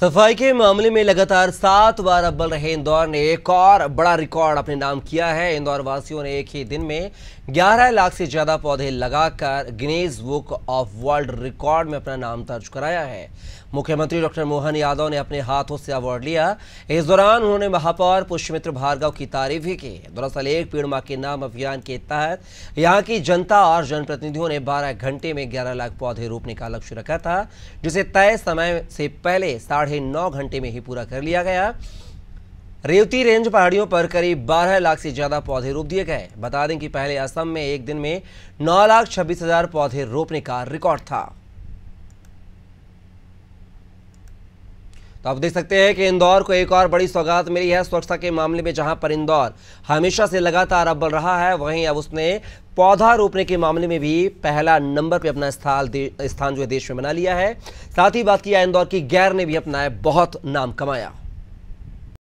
सफाई के मामले में लगातार सात बार अब्बल रहे इंदौर ने एक और बड़ा रिकॉर्ड अपने नाम किया है इंदौर वासियों ने एक ही दिन में 11 लाख से ज़्यादा पौधे लगाकर Guinness book of world record में अपना नाम दर्ज कराया है मुख्यमंत्री डॉक्टर मोहन यादव ने अपने हाथों से अवार्ड लिया इस दौरान उन्होंने महापौर पुष्यमित्र भार्गव की तारीफ भी की दरअसल एक पेड़ माँ के नाम अभियान के तहत यहाँ की जनता और जनप्रतिनिधियों ने बारह घंटे में ग्यारह लाख पौधे रोपने का लक्ष्य रखा था जिसे तय समय से पहले साढ़े साढ़े नौ घंटे में ही पूरा कर लिया गया रेवती रेंज पहाड़ियों पर करीब 12 लाख से ज्यादा पौधे रोप दिए गए बता दें कि पहले असम में एक दिन में नौ लाख छब्बीस हजार पौधे रोपने का रिकॉर्ड था तो आप देख सकते हैं कि इंदौर को एक और बड़ी सौगात मिली है स्वच्छता के मामले में जहां पर इंदौर हमेशा से लगातार अव्वल रहा है वहीं अब उसने पौधा रोपने के मामले में भी पहला नंबर पे अपना स्थान स्थान जो है देश में बना लिया है साथ ही बात किया इंदौर की गैर ने भी अपना बहुत नाम कमाया